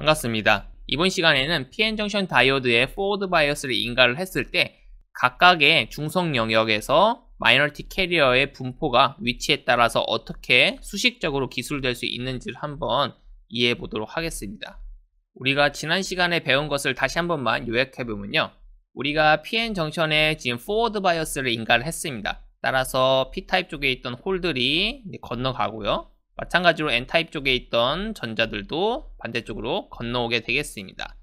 반갑습니다. 이번 시간에는 PN 정션 다이오드에 포워드 바이어스를 인가를 했을 때 각각의 중성 영역에서 마이너티 캐리어의 분포가 위치에 따라서 어떻게 수식적으로 기술될 수 있는지를 한번 이해해 보도록 하겠습니다. 우리가 지난 시간에 배운 것을 다시 한번만 요약해 보면요. 우리가 PN 정션에 지금 포워드 바이어스를 인가를 했습니다. 따라서 P타입 쪽에 있던 홀들이 건너가고요. 마찬가지로 N타입 쪽에 있던 전자들도 반대쪽으로 건너오게 되겠습니다.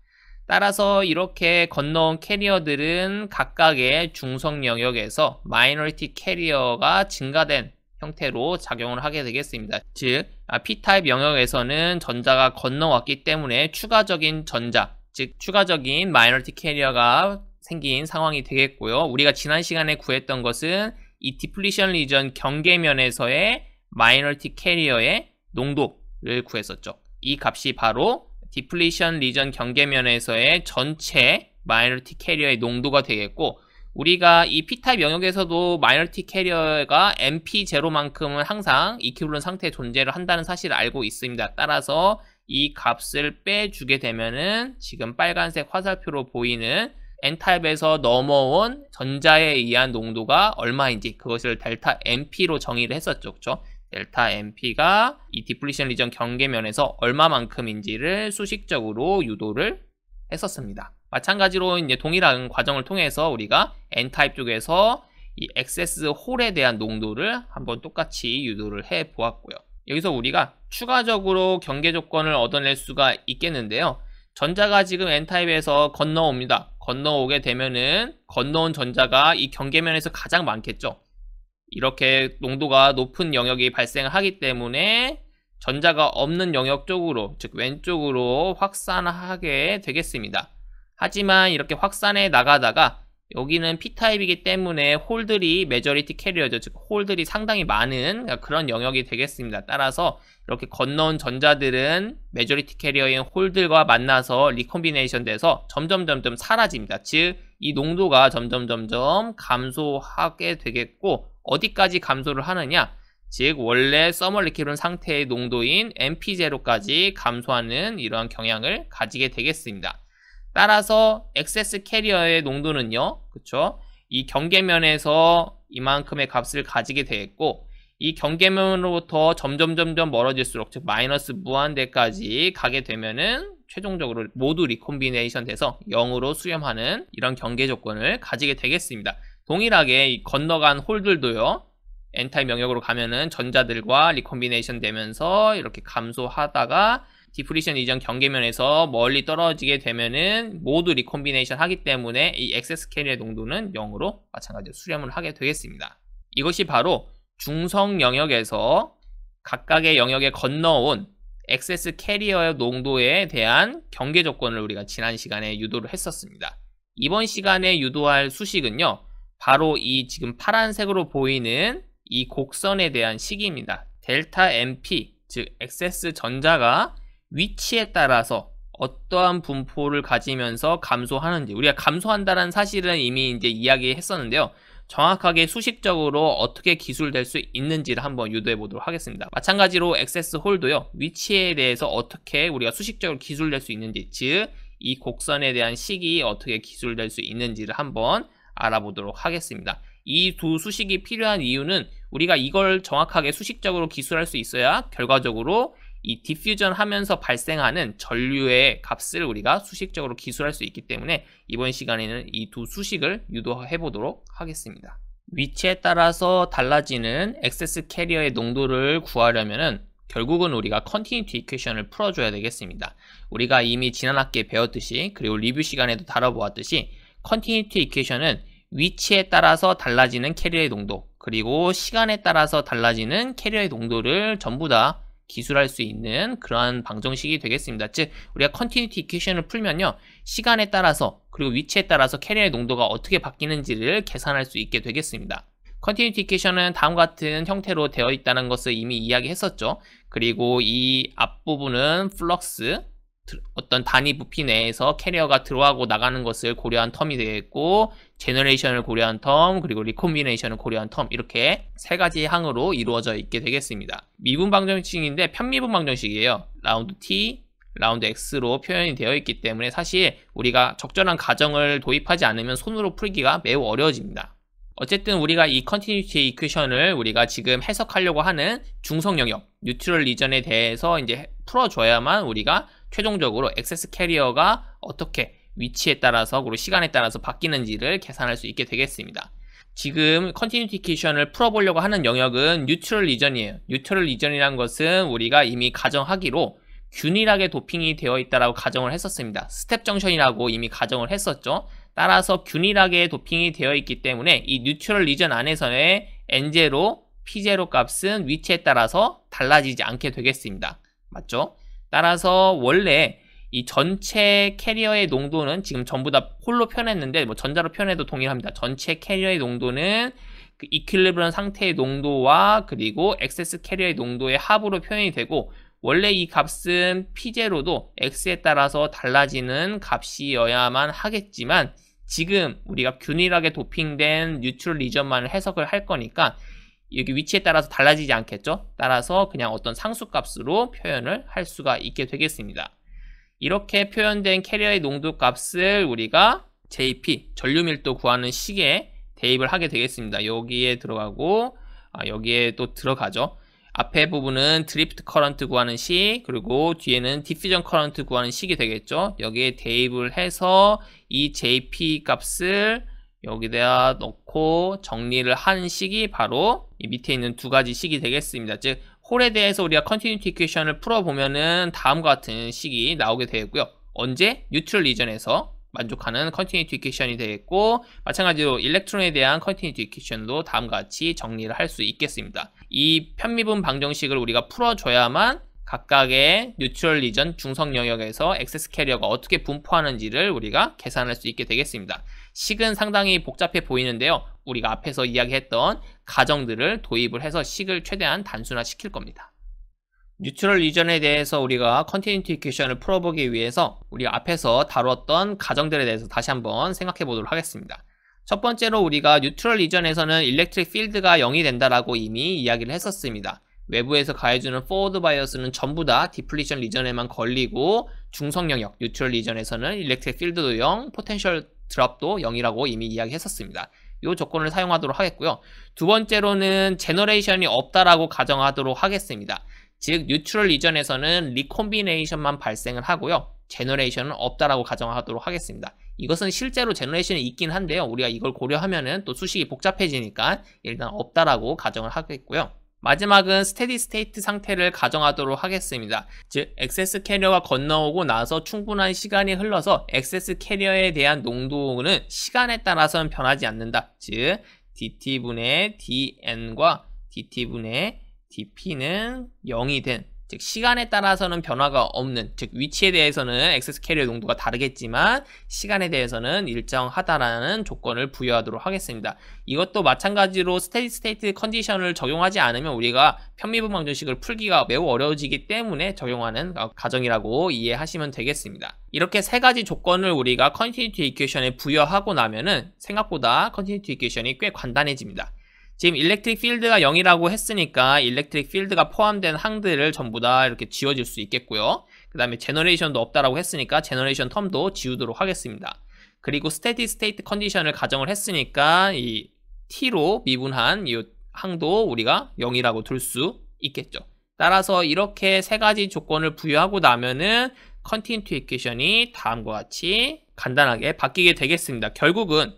따라서 이렇게 건너온 캐리어들은 각각의 중성 영역에서 마이너리티 캐리어가 증가된 형태로 작용을 하게 되겠습니다. 즉, 아, P타입 영역에서는 전자가 건너왔기 때문에 추가적인 전자, 즉 추가적인 마이너리티 캐리어가 생긴 상황이 되겠고요. 우리가 지난 시간에 구했던 것은 이 디플리션 리전 경계면에서의 마이너티 캐리어의 농도를 구했었죠. 이 값이 바로 디플레이션 리전 경계면에서의 전체 마이너티 캐리어의 농도가 되겠고 우리가 이 P타입 영역에서도 마이너티 캐리어가 MP0만큼은 항상 이큐블론 상태에 존재를 한다는 사실을 알고 있습니다. 따라서 이 값을 빼주게 되면은 지금 빨간색 화살표로 보이는 N타입에서 넘어온 전자에 의한 농도가 얼마인지 그것을 델타 MP로 정의를 했었죠. 그렇죠? 델타 MP가 이 디플리션 리전 경계면에서 얼마만큼인지를 수식적으로 유도를 했었습니다. 마찬가지로 이제 동일한 과정을 통해서 우리가 N타입 쪽에서 이 XS 홀에 대한 농도를 한번 똑같이 유도를 해 보았고요. 여기서 우리가 추가적으로 경계 조건을 얻어낼 수가 있겠는데요. 전자가 지금 N타입에서 건너옵니다. 건너오게 되면은 건너온 전자가 이 경계면에서 가장 많겠죠. 이렇게 농도가 높은 영역이 발생하기 때문에 전자가 없는 영역 쪽으로 즉 왼쪽으로 확산하게 되겠습니다. 하지만 이렇게 확산해 나가다가 여기는 P타입이기 때문에 홀들이 메저리티 캐리어죠. 즉 홀들이 상당히 많은 그런 영역이 되겠습니다. 따라서 이렇게 건너온 전자들은 메저리티 캐리어인 홀들과 만나서 리콤비네이션 돼서 점점점점 사라집니다. 즉 이 농도가 점점점점 감소하게 되겠고 어디까지 감소를 하느냐? 즉 원래 써멀리키론 상태의 농도인 m p 0까지 감소하는 이러한 경향을 가지게 되겠습니다. 따라서 액세스 캐리어의 농도는요. 그쵸? 이 경계면에서 이만큼의 값을 가지게 되겠고 이 경계면으로부터 점점점점 멀어질수록 즉 마이너스 무한대까지 가게 되면은 최종적으로 모두 리콤비네이션 돼서 0으로 수렴하는 이런 경계 조건을 가지게 되겠습니다. 동일하게 건너간 홀들도요. 엔타이 명역으로 가면은 전자들과 리콤비네이션 되면서 이렇게 감소하다가 디프리션 이전 경계면에서 멀리 떨어지게 되면은 모두 리콤비네이션 하기 때문에 이 액세스 캐리의 농도는 0으로 마찬가지로 수렴을 하게 되겠습니다. 이것이 바로 중성 영역에서 각각의 영역에 건너온 액세스 캐리어의 농도에 대한 경계 조건을 우리가 지난 시간에 유도를 했었습니다. 이번 시간에 유도할 수식은요. 바로 이 지금 파란색으로 보이는 이 곡선에 대한 시기입니다 델타 MP, 즉 액세스 전자가 위치에 따라서 어떠한 분포를 가지면서 감소하는지 우리가 감소한다는 사실은 이미 이제 이야기했었는데요. 정확하게 수식적으로 어떻게 기술될 수 있는지를 한번 유도해 보도록 하겠습니다. 마찬가지로 액세스 홀도요. 위치에 대해서 어떻게 우리가 수식적으로 기술될 수 있는지 즉 이 곡선에 대한 식이 어떻게 기술될 수 있는지를 한번 알아보도록 하겠습니다. 이 두 수식이 필요한 이유는 우리가 이걸 정확하게 수식적으로 기술할 수 있어야 결과적으로 이 디퓨전 하면서 발생하는 전류의 값을 우리가 수식적으로 기술할 수 있기 때문에 이번 시간에는 이 두 수식을 유도해 보도록 하겠습니다. 위치에 따라서 달라지는 액세스 캐리어의 농도를 구하려면은 결국은 우리가 컨티뉴티 이퀘션을 풀어줘야 되겠습니다. 우리가 이미 지난 학기에 배웠듯이 그리고 리뷰 시간에도 다뤄보았듯이 컨티뉴티 이퀘이션은 위치에 따라서 달라지는 캐리어의 농도 그리고 시간에 따라서 달라지는 캐리어의 농도를 전부 다 기술할 수 있는 그러한 방정식이 되겠습니다. 즉 우리가 컨티뉴티 이퀘이션을 풀면요. 시간에 따라서 그리고 위치에 따라서 캐리어의 농도가 어떻게 바뀌는지를 계산할 수 있게 되겠습니다. 컨티뉴티 이퀘이션은 다음 과 같은 형태로 되어 있다는 것을 이미 이야기했었죠. 그리고 이 앞부분은 플럭스 어떤 단위 부피 내에서 캐리어가 들어가고 나가는 것을 고려한 텀이 되겠고 제너레이션을 고려한 텀 그리고 리콤비네이션을 고려한 텀 이렇게 세 가지 항으로 이루어져 있게 되겠습니다. 미분 방정식인데 편미분 방정식이에요. 라운드 T, 라운드 X로 표현이 되어 있기 때문에 사실 우리가 적절한 가정을 도입하지 않으면 손으로 풀기가 매우 어려워집니다. 어쨌든 우리가 이 컨티뉴티 이퀘션을 우리가 지금 해석하려고 하는 중성 영역, 뉴트럴 리전에 대해서 이제 풀어줘야만 우리가 최종적으로 액세스 캐리어가 어떻게 위치에 따라서 그리고 시간에 따라서 바뀌는지를 계산할 수 있게 되겠습니다. 지금 컨티뉴티케이션을 풀어보려고 하는 영역은 뉴트럴 리전이에요. 뉴트럴 리전이란 것은 우리가 이미 가정하기로 균일하게 도핑이 되어 있다라고 가정을 했었습니다. 스텝 정션이라고 이미 가정을 했었죠. 따라서 균일하게 도핑이 되어 있기 때문에 이 뉴트럴 리전 안에서의 n 0 p 0 값은 위치에 따라서 달라지지 않게 되겠습니다. 맞죠? 따라서 원래 이 전체 캐리어의 농도는 지금 전부 다 홀로 표현했는데 뭐 전자로 표현해도 동일합니다. 전체 캐리어의 농도는 그 이퀄리브런 상태의 농도와 그리고 액세스 캐리어의 농도의 합으로 표현이 되고 원래 이 값은 P0도 X에 따라서 달라지는 값이어야만 하겠지만 지금 우리가 균일하게 도핑된 뉴트럴 리전만을 해석을 할 거니까 여기 위치에 따라서 달라지지 않겠죠? 따라서 그냥 어떤 상수값으로 표현을 할 수가 있게 되겠습니다. 이렇게 표현된 캐리어의 농도 값을 우리가 JP, 전류밀도 구하는 식에 대입을 하게 되겠습니다. 여기에 들어가고 아, 여기에 또 들어가죠. 앞에 부분은 드리프트 커런트 구하는 식 그리고 뒤에는 디퓨전 커런트 구하는 식이 되겠죠. 여기에 대입을 해서 이 JP 값을 여기다 넣고 정리를 한 식이 바로 이 밑에 있는 두 가지 식이 되겠습니다. 즉 홀에 대해서 우리가 컨티뉴티 퀘션을 풀어보면은 다음과 같은 식이 나오게 되고요. 겠 언제? 뉴트럴 리전에서 만족하는 컨티뉴티 퀘션이 되겠고 마찬가지로 일렉트론에 대한 컨티뉴티 퀘션도 다음과 같이 정리를 할 수 있겠습니다. 이 편미분 방정식을 우리가 풀어줘야만 각각의 뉴트럴 리전 중성 영역에서 액세스 캐리어가 어떻게 분포하는지를 우리가 계산할 수 있게 되겠습니다. 식은 상당히 복잡해 보이는데요. 우리가 앞에서 이야기했던 가정들을 도입을 해서 식을 최대한 단순화시킬 겁니다. 뉴트럴 리전에 대해서 우리가 컨티뉴티 이퀘션을 풀어보기 위해서 우리 앞에서 다뤘던 가정들에 대해서 다시 한번 생각해 보도록 하겠습니다. 첫 번째로 우리가 뉴트럴 리전에서는 일렉트릭 필드가 0이 된다라고 이미 이야기를 했었습니다. 외부에서 가해주는 포워드 바이어스는 전부 다 디플리션 리전에만 걸리고 중성 영역, 뉴트럴 리전에서는 일렉트릭 필드도 0, 포텐셜 드랍도 0이라고 이미 이야기했었습니다. 이 조건을 사용하도록 하겠고요. 두 번째로는 제너레이션이 없다라고 가정하도록 하겠습니다. 즉 뉴트럴 이전에서는 리콤비네이션만 발생을 하고요. 제너레이션은 없다라고 가정하도록 하겠습니다. 이것은 실제로 제너레이션이 있긴 한데요. 우리가 이걸 고려하면또 수식이 복잡해지니까 일단 없다라고 가정을 하겠고요. 마지막은 스테디 스테이트 상태를 가정하도록 하겠습니다. 즉, 액세스 캐리어가 건너오고 나서 충분한 시간이 흘러서 액세스 캐리어에 대한 농도는 시간에 따라서는 변하지 않는다. 즉, dt분의 dn과 dt분의 dp는 0이 된즉 시간에 따라서는 변화가 없는 즉 위치에 대해서는 액세스 캐리어 농도가 다르겠지만 시간에 대해서는 일정하다라는 조건을 부여하도록 하겠습니다. 이것도 마찬가지로 스테디 스테이트 컨디션을 적용하지 않으면 우리가 편미분 방정식을 풀기가 매우 어려워지기 때문에 적용하는 가정이라고 이해하시면 되겠습니다. 이렇게 세 가지 조건을 우리가 컨티뉴티 이퀘션에 부여하고 나면은 생각보다 컨티뉴티 이퀘션이 꽤 간단해집니다. 지금 일렉트릭 필드가 0이라고 했으니까 일렉트릭 필드가 포함된 항들을 전부 다 이렇게 지워질 수 있겠고요. 그 다음에 제너레이션도 없다라고 했으니까 제너레이션 텀도 지우도록 하겠습니다. 그리고 스테디 스테이트 컨디션을 가정을 했으니까 이 t로 미분한 이 항도 우리가 0이라고 둘 수 있겠죠. 따라서 이렇게 세 가지 조건을 부여하고 나면은 컨티뉴티 이션이 다음과 같이 간단하게 바뀌게 되겠습니다. 결국은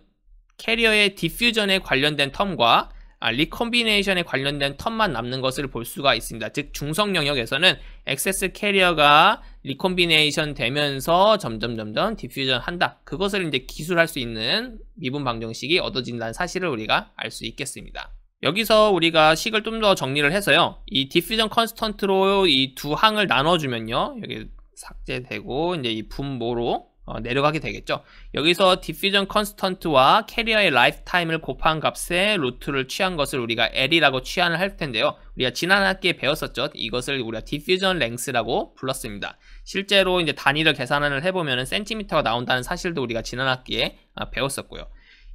캐리어의 디퓨전에 관련된 텀과 아, 리컴비네이션에 관련된 턴만 남는 것을 볼 수가 있습니다. 즉 중성 영역에서는 액세스 캐리어가 리컴비네이션 되면서 점점 점점 디퓨전 한다. 그것을 이제 기술할 수 있는 미분 방정식이 얻어진다는 사실을 우리가 알 수 있겠습니다. 여기서 우리가 식을 좀 더 정리를 해서요. 이 디퓨전 컨스턴트로 이 두 항을 나눠주면요. 여기 삭제되고 이제 이 분모로 어, 내려가게 되겠죠. 여기서 디퓨전 컨스턴트와 캐리어의 라이프타임을 곱한 값에 루트를 취한 것을 우리가 L이라고 취한을 할 텐데요. 우리가 지난 학기에 배웠었죠. 이것을 우리가 디퓨전 랭스라고 불렀습니다. 실제로 이제 단위를 계산을 해보면 센티미터가 나온다는 사실도 우리가 지난 학기에 아, 배웠었고요.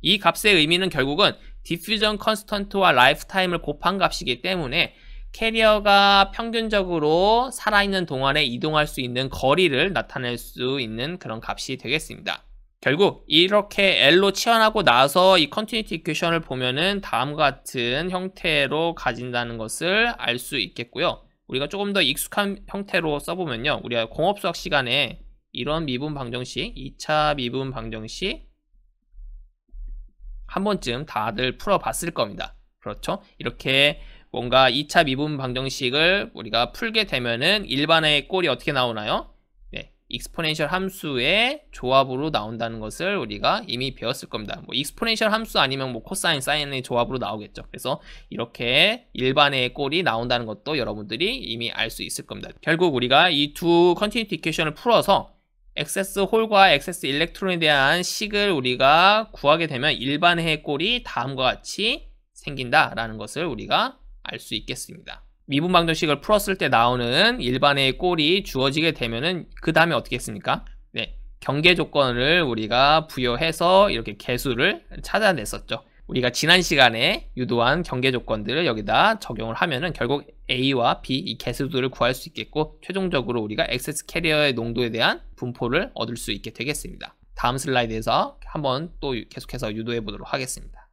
이 값의 의미는 결국은 디퓨전 컨스턴트와 라이프타임을 곱한 값이기 때문에 캐리어가 평균적으로 살아있는 동안에 이동할 수 있는 거리를 나타낼 수 있는 그런 값이 되겠습니다. 결국 이렇게 L로 치환하고 나서 이 컨티뉴티 이퀘션을 보면은 다음과 같은 형태로 가진다는 것을 알 수 있겠고요. 우리가 조금 더 익숙한 형태로 써보면요. 우리가 공업수학 시간에 이런 미분 방정식, 2차 미분 방정식 한 번쯤 다들 풀어봤을 겁니다. 그렇죠? 이렇게 뭔가 2차 미분 방정식을 우리가 풀게 되면은 일반의 꼴이 어떻게 나오나요? 네, 익스포넨셜 함수의 조합으로 나온다는 것을 우리가 이미 배웠을 겁니다. 뭐 익스포넨셜 함수 아니면 뭐 코사인, 사인의 조합으로 나오겠죠. 그래서 이렇게 일반의 꼴이 나온다는 것도 여러분들이 이미 알 수 있을 겁니다. 결국 우리가 이 두 컨티뉴티 이퀘션을 풀어서 액세스 홀과 액세스 일렉트론에 대한 식을 우리가 구하게 되면 일반의 꼴이 다음과 같이 생긴다라는 것을 우리가 알수 있겠습니다. 미분 방정식을 풀었을 때 나오는 일반의 꼴이 주어지게 되면은 그 다음에 어떻게 했습니까? 네, 경계 조건을 우리가 부여해서 이렇게 개수를 찾아냈었죠. 우리가 지난 시간에 유도한 경계 조건들을 여기다 적용을 하면은 결국 A와 B 이 개수들을 구할 수 있겠고 최종적으로 우리가 액세스 캐리어의 농도에 대한 분포를 얻을 수 있게 되겠습니다. 다음 슬라이드에서 한번 또 계속해서 유도해 보도록 하겠습니다.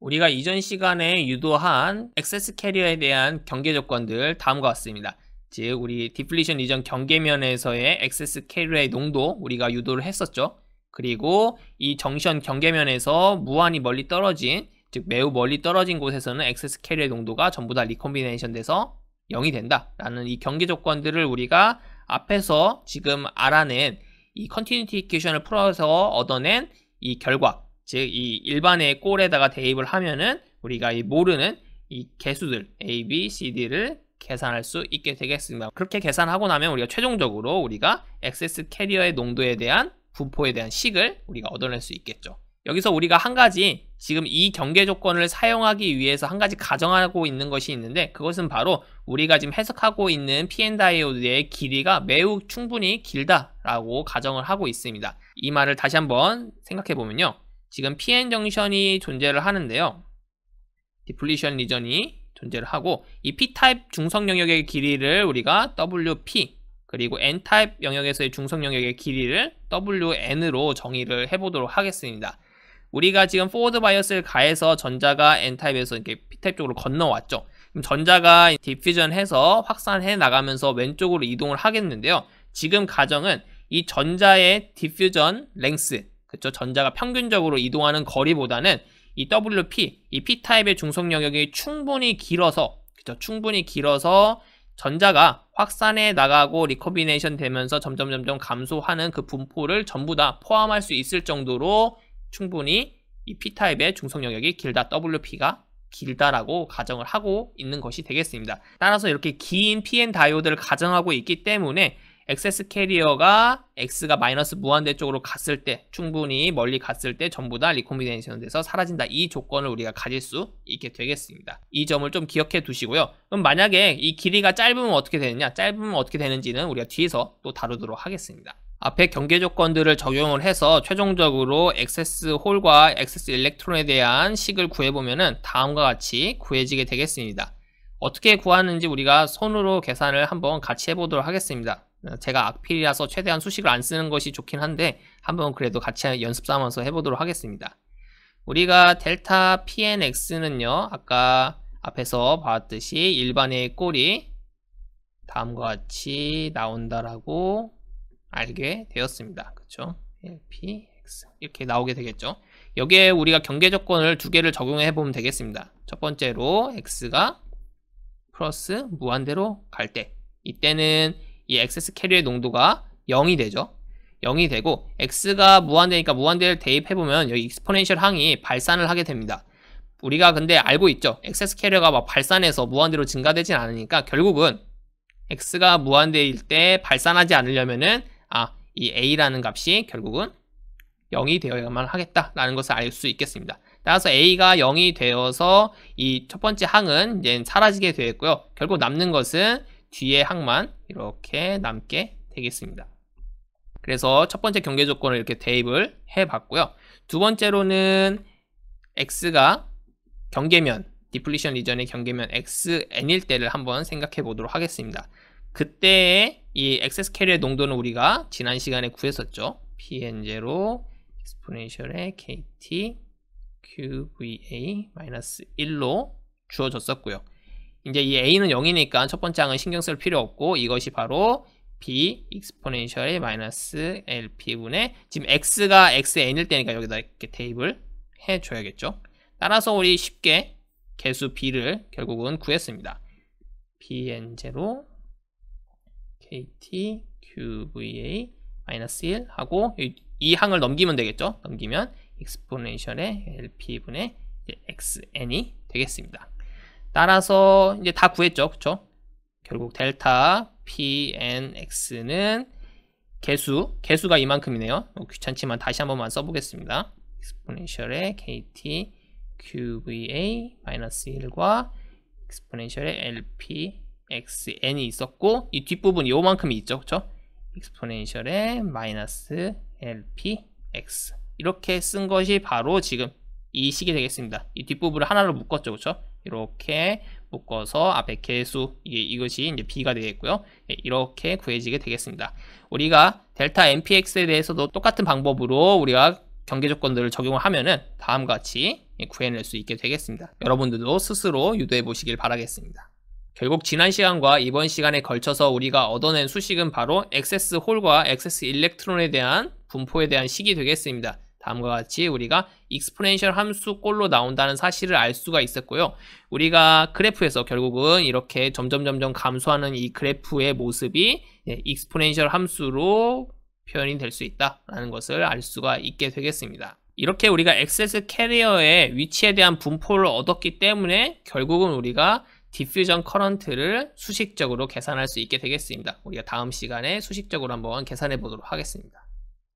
우리가 이전 시간에 유도한 액세스 캐리어에 대한 경계 조건들 다음과 같습니다. 즉 우리 디플리션 이전 경계면에서의 액세스 캐리어의 농도 우리가 유도를 했었죠. 그리고 이 정션 경계면에서 무한히 멀리 떨어진 즉 매우 멀리 떨어진 곳에서는 액세스 캐리어의 농도가 전부 다 리콤비네이션 돼서 0이 된다 라는 이 경계 조건들을 우리가 앞에서 지금 알아낸 이 컨티뉴티 이퀘션을 풀어서 얻어낸 이 결과 즉이 일반의 꼴에다가 대입을 하면은 우리가 이 모르는 이 개수들 A, B, C, D를 계산할 수 있게 되겠습니다. 그렇게 계산하고 나면 우리가 최종적으로 우리가 액세스 캐리어의 농도에 대한 분포에 대한 식을 우리가 얻어낼 수 있겠죠. 여기서 우리가 한 가지 지금 이 경계 조건을 사용하기 위해서 한 가지 가정하고 있는 것이 있는데 그것은 바로 우리가 지금 해석하고 있는 PN 다이오드의 길이가 매우 충분히 길다라고 가정을 하고 있습니다. 이 말을 다시 한번 생각해 보면요. 지금 PN 정션이 존재를 하는데요. 디플리션 리전이 존재를 하고 이 P 타입 중성 영역의 길이를 우리가 WP 그리고 N 타입 영역에서의 중성 영역의 길이를 WN으로 정의를 해보도록 하겠습니다. 우리가 지금 포워드 바이어스를 가해서 전자가 N 타입에서 이렇게 P 타입 쪽으로 건너왔죠. 그럼 전자가 디퓨전해서 확산해 나가면서 왼쪽으로 이동을 하겠는데요. 지금 가정은 이 전자의 디퓨전 랭스 그쵸? 전자가 평균적으로 이동하는 거리보다는 이 WP, 이 P타입의 중속 영역이 충분히 길어서 그쵸? 충분히 길어서 전자가 확산해 나가고 리코비네이션 되면서 점점 점점 감소하는 그 분포를 전부 다 포함할 수 있을 정도로 충분히 이 P타입의 중속 영역이 길다 WP가 길다라고 가정을 하고 있는 것이 되겠습니다. 따라서 이렇게 긴 PN 다이오드를 가정하고 있기 때문에 액세스 캐리어가 x가 마이너스 무한대 쪽으로 갔을 때 충분히 멀리 갔을 때 전부 다 리콤비네이션 돼서 사라진다 이 조건을 우리가 가질 수 있게 되겠습니다 이 점을 좀 기억해 두시고요 그럼 만약에 이 길이가 짧으면 어떻게 되느냐 짧으면 어떻게 되는지는 우리가 뒤에서 또 다루도록 하겠습니다 앞에 경계 조건들을 적용을 해서 최종적으로 액세스 홀과 액세스 일렉트론에 대한 식을 구해보면 은 다음과 같이 구해지게 되겠습니다 어떻게 구하는지 우리가 손으로 계산을 한번 같이 해보도록 하겠습니다 어, 제가 악필이라서 최대한 수식을 안 쓰는 것이 좋긴 한데 한번 그래도 같이 연습 삼아서 해보도록 하겠습니다. 우리가 델타 PNX는요. 아까 앞에서 봤듯이 일반의 꼴이 다음과 같이 나온다라고 알게 되었습니다. 그쵸 LPX 예, 이렇게 나오게 되겠죠. 여기에 우리가 경계 조건을 두 개를 적용해 보면 되겠습니다. 첫 번째로 x가 플러스 무한대로 갈 때 이때는 이 액세스 캐리의 농도가 0이 되죠. 0이 되고 x가 무한대니까 무한대를 대입해보면 여기 익스포넨셜 항이 발산을 하게 됩니다. 우리가 근데 알고 있죠. 액세스 캐리어가 막 발산해서 무한대로 증가되진 않으니까 결국은 x가 무한대일 때 발산하지 않으려면은 아, 이 a라는 값이 결국은 0이 되어야만 하겠다라는 것을 알 수 있겠습니다. 따라서 a가 0이 되어서 이 첫 번째 항은 이제 사라지게 되었고요. 결국 남는 것은 뒤에 항만 이렇게 남게 되겠습니다. 그래서 첫 번째 경계 조건을 이렇게 대입을 해봤고요. 두 번째로는 x가 경계면 디플리션 리전의 경계면 xn일 때를 한번 생각해 보도록 하겠습니다. 그때의 이 액세스 캐리의 농도는 우리가 지난 시간에 구했었죠. pn0 n t i a l 의 kt qva-1로 주어졌었고요. 이제 이 a는 0이니까 첫 번째 항은 신경 쓸 필요 없고 이것이 바로 b 익스포넨셜의 마이너스 lp분의 지금 x가 xn일 때니까 여기다 이렇게 테이블 해줘야겠죠. 따라서 우리 쉽게 개수 b를 결국은 구했습니다. bn0 kt qva 마이너스 1 하고 이, 항을 넘기면 되겠죠. 넘기면 e x p o n 스포넨셜의 lp분의 xn이 되겠습니다. 따라서 이제 다 구했죠. 그쵸? 결국 델타 PNX는 개수, 개수가 이만큼이네요. 어, 귀찮지만 다시 한 번만 써보겠습니다. 익스포넨셜의 KT QVA 마이너스 1과 익스포넨셜의 LP XN이 있었고 이 뒷부분 이만큼이 있죠. 그쵸? 익스포넨셜의 마이너스 LP X 이렇게 쓴 것이 바로 지금 이 식이 되겠습니다. 이 뒷부분을 하나로 묶었죠. 그쵸? 이렇게 묶어서 앞에 개수 이게 이것이 이제 b가 되겠고요. 예, 이렇게 구해지게 되겠습니다. 우리가 델타 mpx에 대해서도 똑같은 방법으로 우리가 경계 조건들을 적용을 하면은 다음과 같이 예, 구해낼 수 있게 되겠습니다. 여러분들도 스스로 유도해 보시길 바라겠습니다. 결국 지난 시간과 이번 시간에 걸쳐서 우리가 얻어낸 수식은 바로 액세스 홀과 액세스 일렉트론에 대한 분포에 대한 식이 되겠습니다. 다음과 같이 우리가 익스포넨셜 함수꼴로 나온다는 사실을 알 수가 있었고요. 우리가 그래프에서 결국은 이렇게 점점 점점 감소하는 이 그래프의 모습이 익스포넨셜 예, 함수로 표현이 될 수 있다라는 것을 알 수가 있게 되겠습니다. 이렇게 우리가 액세스 캐리어의 위치에 대한 분포를 얻었기 때문에 결국은 우리가 디퓨전 커런트를 수식적으로 계산할 수 있게 되겠습니다. 우리가 다음 시간에 수식적으로 한번 계산해 보도록 하겠습니다.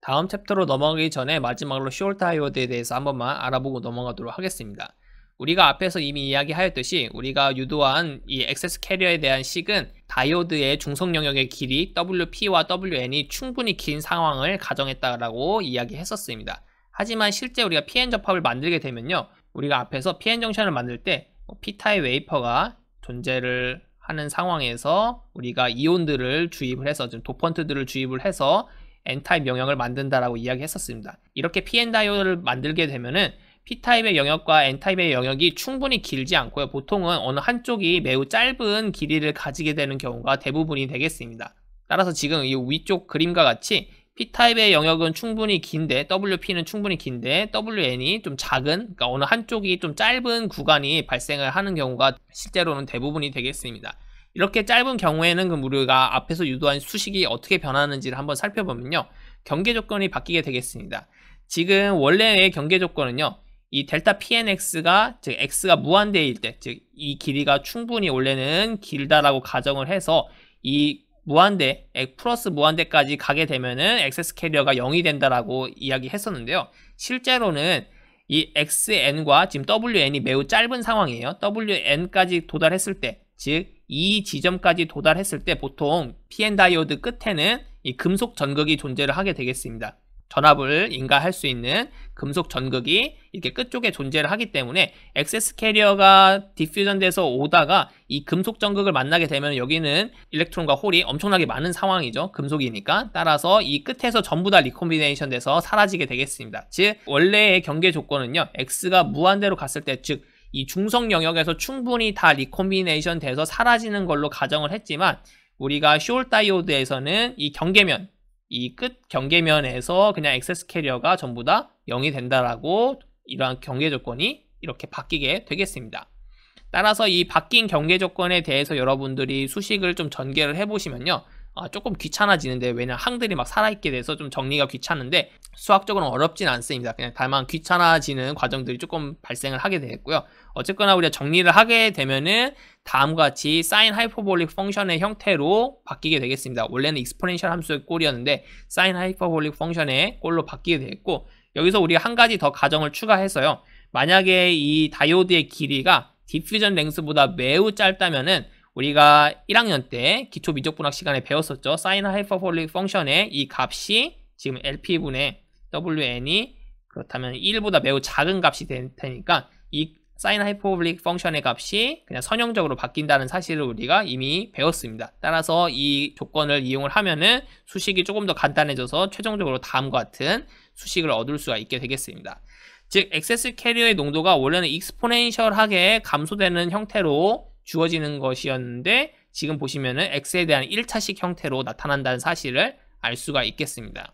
다음 챕터로 넘어가기 전에 마지막으로 쇼울타 하이워드에 대해서 한 번만 알아보고 넘어가도록 하겠습니다. 우리가 앞에서 이미 이야기하였듯이 우리가 유도한 이 액세스 캐리어에 대한 식은 다이오드의 중성 영역의 길이 WP와 WN이 충분히 긴 상황을 가정했다라고 이야기했었습니다. 하지만 실제 우리가 PN 접합을 만들게 되면요. 우리가 앞에서 PN 정션을 만들 때 뭐 P타입 웨이퍼가 존재를 하는 상황에서 우리가 이온들을 주입을 해서 좀 도펀트들을 주입을 해서 N타입 영역을 만든다라고 이야기했었습니다. 이렇게 PN 다이오드를 만들게 되면은 P타입의 영역과 N타입의 영역이 충분히 길지 않고요. 보통은 어느 한쪽이 매우 짧은 길이를 가지게 되는 경우가 대부분이 되겠습니다. 따라서 지금 이 위쪽 그림과 같이 P타입의 영역은 충분히 긴데 WP는 충분히 긴데 WN이 좀 작은 그러니까 어느 한쪽이 좀 짧은 구간이 발생을 하는 경우가 실제로는 대부분이 되겠습니다. 이렇게 짧은 경우에는 그럼 우리가 앞에서 유도한 수식이 어떻게 변하는지를 한번 살펴보면요. 경계 조건이 바뀌게 되겠습니다. 지금 원래의 경계 조건은요. 이 델타 pnx가 즉 x가 무한대일 때, 즉 이 길이가 충분히 원래는 길다라고 가정을 해서 이 무한대, 플러스 무한대까지 가게 되면은 액세스 캐리어가 0이 된다라고 이야기했었는데요. 실제로는 이 xn과 지금 wn이 매우 짧은 상황이에요. wn까지 도달했을 때, 즉이 지점까지 도달했을 때 보통 PN 다이오드 끝에는 이 금속 전극이 존재를 하게 되겠습니다. 전압을 인가할 수 있는 금속 전극이 이렇게 끝쪽에 존재를 하기 때문에 액세스 캐리어가 디퓨전 돼서 오다가 이 금속 전극을 만나게 되면 여기는 일렉트론과 홀이 엄청나게 많은 상황이죠. 금속이니까. 따라서 이 끝에서 전부 다 리콤비네이션 돼서 사라지게 되겠습니다. 즉 원래의 경계 조건은요. X가 무한대로 갔을 때즉 이 중성 영역에서 충분히 다 리콤비네이션 돼서 사라지는 걸로 가정을 했지만 우리가 쇼울 다이오드에서는 이 경계면 이 끝 경계면에서 그냥 액세스 캐리어가 전부 다 0이 된다라고 이러한 경계 조건이 이렇게 바뀌게 되겠습니다. 따라서 이 바뀐 경계 조건에 대해서 여러분들이 수식을 좀 전개를 해보시면요. 아, 조금 귀찮아지는데 왜냐 항들이 막 살아있게 돼서 좀 정리가 귀찮은데 수학적으로 어렵진 않습니다. 그냥 다만 귀찮아지는 과정들이 조금 발생을 하게 되겠고요. 어쨌거나 우리가 정리를 하게 되면은 다음과 같이 사인 하이퍼볼릭 펑션의 형태로 바뀌게 되겠습니다. 원래는 익스포넨셜 함수의 꼴이었는데 사인 하이퍼볼릭 펑션의 꼴로 바뀌게 되겠고 여기서 우리가 한 가지 더 가정을 추가해서요. 만약에 이 다이오드의 길이가 디퓨전 랭스보다 매우 짧다면은 우리가 1학년 때 기초 미적분학 시간에 배웠었죠. 사인 하이퍼볼릭 펑션의 이 값이 지금 LP분의 WN이 그렇다면 1보다 매우 작은 값이 될 테니까 이 사인 하이퍼볼릭 펑션의 값이 그냥 선형적으로 바뀐다는 사실을 우리가 이미 배웠습니다. 따라서 이 조건을 이용을 하면은 수식이 조금 더 간단해져서 최종적으로 다음과 같은 수식을 얻을 수가 있게 되겠습니다. 즉, 액세스 캐리어의 농도가 원래는 익스포넨셜하게 네 감소되는 형태로 주어지는 것이었는데 지금 보시면은 x에 대한 1차식 형태로 나타난다는 사실을 알 수가 있겠습니다.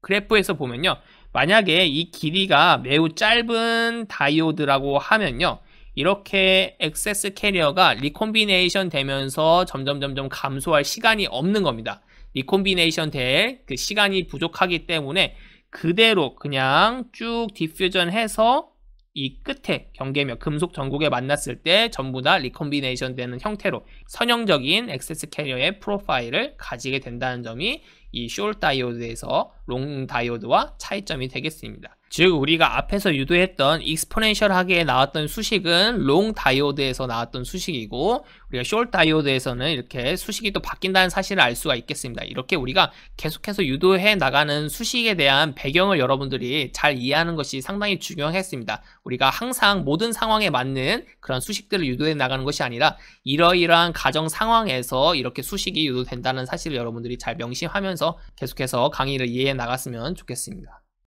그래프에서 보면요. 만약에 이 길이가 매우 짧은 다이오드라고 하면요. 이렇게 액세스 캐리어가 리콤비네이션 되면서 점점 점점 감소할 시간이 없는 겁니다. 리콤비네이션 될 그 시간이 부족하기 때문에 그대로 그냥 쭉 디퓨전 해서 이 끝에 경계며 금속 전국에 만났을 때 전부 다 리콤비네이션 되는 형태로 선형적인 액세스 캐리어의 프로파일을 가지게 된다는 점이 이숄 다이오드에서 롱 다이오드와 차이점이 되겠습니다. 즉 우리가 앞에서 유도했던 익스포넨셜하게 나왔던 수식은 롱 다이오드에서 나왔던 수식이고 우리가 숄 다이오드에서는 이렇게 수식이 또 바뀐다는 사실을 알 수가 있겠습니다. 이렇게 우리가 계속해서 유도해 나가는 수식에 대한 배경을 여러분들이 잘 이해하는 것이 상당히 중요했습니다. 우리가 항상 모든 상황에 맞는 그런 수식들을 유도해 나가는 것이 아니라 이러이러한 가정 상황에서 이렇게 수식이 유도된다는 사실을 여러분들이 잘 명심하면서 계속해서 강의를 이해해 나갔으면 좋겠습니다.